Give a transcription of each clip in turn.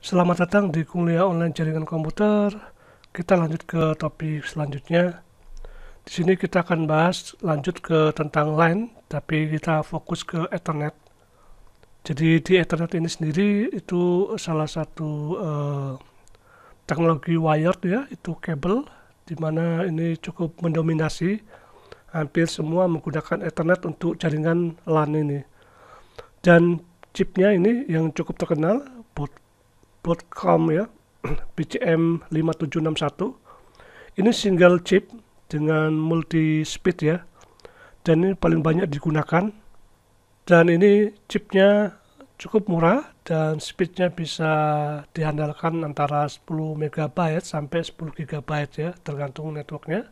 Selamat datang di kuliah online jaringan komputer. Kita lanjut ke topik selanjutnya. Di sini kita akan bahas lanjut ke tentang LAN, tapi kita fokus ke Ethernet. Jadi di Ethernet ini sendiri itu salah satu eh, teknologi wired ya, itu kabel, di mana ini cukup mendominasi. Hampir semua menggunakan Ethernet untuk jaringan LAN ini. Dan chipnya ini yang cukup terkenal Broadcom ya, BCM5761. Ini single chip dengan multi speed ya. Dan ini paling banyak digunakan. Dan ini chipnya cukup murah dan speednya bisa diandalkan antara 10 MB sampai 10 GB ya, tergantung networknya.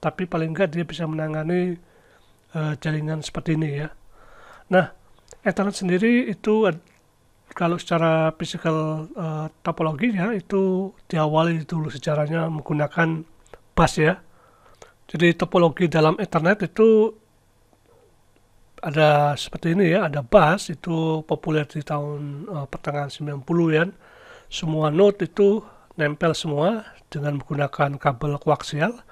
Tapi paling enggak dia bisa menangani uh, jaringan seperti ini ya. Nah, Ethernet sendiri itu kalau secara physical uh, topologinya itu diawali dulu sejarahnya menggunakan bus ya. Jadi topologi dalam internet itu ada seperti ini ya, ada bus itu populer di tahun uh, pertengahan 90 ya. Semua node itu nempel semua dengan menggunakan kabel koaksial.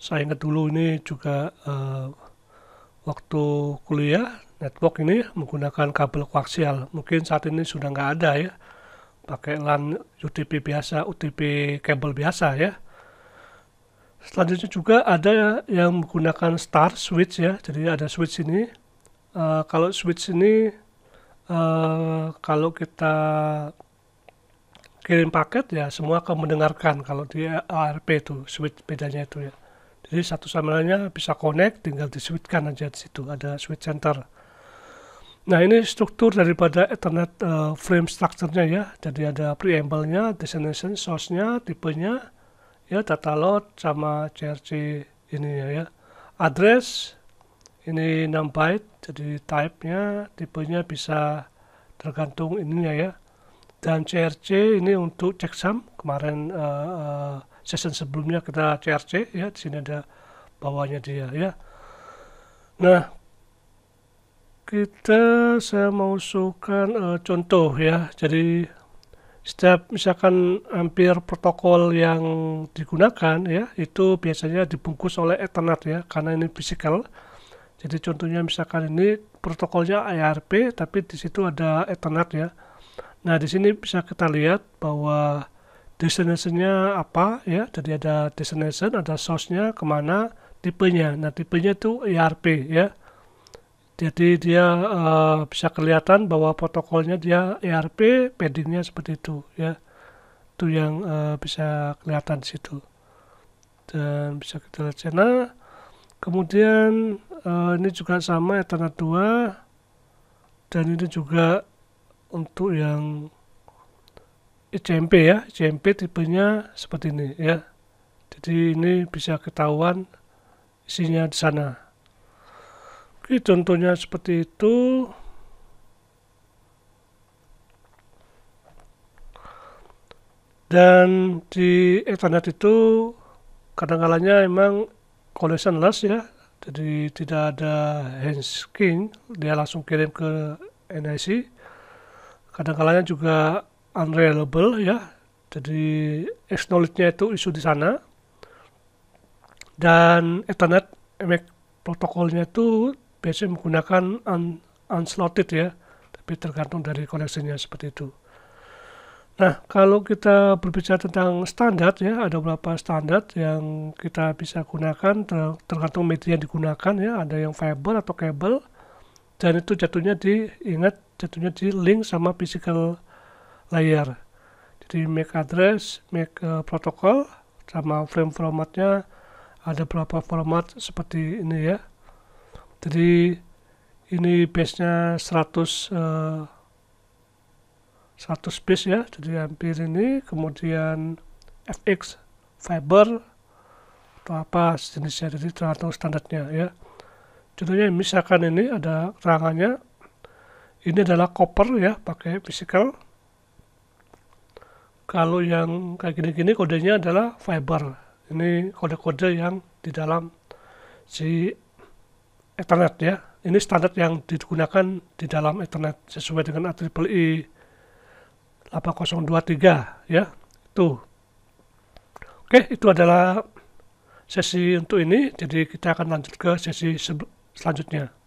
Saya ingat dulu ini juga uh, waktu kuliah network ini menggunakan kabel koaksial. Mungkin saat ini sudah nggak ada ya. Pakai LAN UTP biasa, UTP kabel biasa ya. Selanjutnya juga ada yang menggunakan star switch ya. Jadi ada switch ini. Uh, kalau switch ini uh, kalau kita kirim paket ya semua akan mendengarkan kalau di ARP itu switch bedanya itu ya. Jadi satu sama lainnya bisa connect, tinggal di switchkan aja di situ ada switch center. Nah ini struktur daripada Ethernet uh, frame structure-nya ya. Jadi ada preamble-nya, destination source-nya, tipenya, ya data load sama CRC ininya ya. Address ini 6 byte, jadi type-nya, tipenya bisa tergantung ininya ya. Dan CRC ini untuk checksum kemarin uh, uh, session sebelumnya kita CRC ya. Di sini ada bawahnya dia ya. Nah kita saya mau usulkan uh, eh, contoh ya jadi setiap misalkan hampir protokol yang digunakan ya itu biasanya dibungkus oleh ethernet ya karena ini physical jadi contohnya misalkan ini protokolnya arp tapi di situ ada ethernet ya nah di sini bisa kita lihat bahwa destinationnya apa ya jadi ada destination ada source-nya kemana tipenya nah tipenya itu arp ya jadi dia uh, bisa kelihatan bahwa protokolnya dia ERP, paddingnya seperti itu ya. Itu yang uh, bisa kelihatan di situ. Dan bisa kita lihat sana. Kemudian uh, ini juga sama Ethernet ya, 2 dan ini juga untuk yang ICMP ya. ICMP tipenya seperti ini ya. Jadi ini bisa ketahuan isinya di sana. Oke, contohnya seperti itu. Dan di Ethernet itu kadang-kalanya emang collectionless ya, jadi tidak ada handskin, dia langsung kirim ke NIC. Kadang-kalanya juga unreliable ya, jadi acknowledge-nya itu isu di sana. Dan Ethernet MAC protokolnya itu biasanya menggunakan un unslotted ya, tapi tergantung dari koleksinya seperti itu. Nah, kalau kita berbicara tentang standar ya, ada beberapa standar yang kita bisa gunakan ter tergantung media yang digunakan ya, ada yang fiber atau kabel dan itu jatuhnya di ingat jatuhnya di link sama physical layer. Jadi MAC address, MAC uh, eh, protokol sama frame formatnya ada beberapa format seperti ini ya jadi ini base nya 100 100 base ya jadi hampir ini kemudian fx fiber atau apa jenisnya jadi tergantung standarnya ya contohnya misalkan ini ada rangannya ini adalah copper ya pakai physical kalau yang kayak gini-gini kodenya adalah fiber ini kode-kode yang di dalam si Ethernet ya. Ini standar yang digunakan di dalam Ethernet sesuai dengan IEEE 8023 ya. tuh. Oke, itu adalah sesi untuk ini. Jadi kita akan lanjut ke sesi selanjutnya.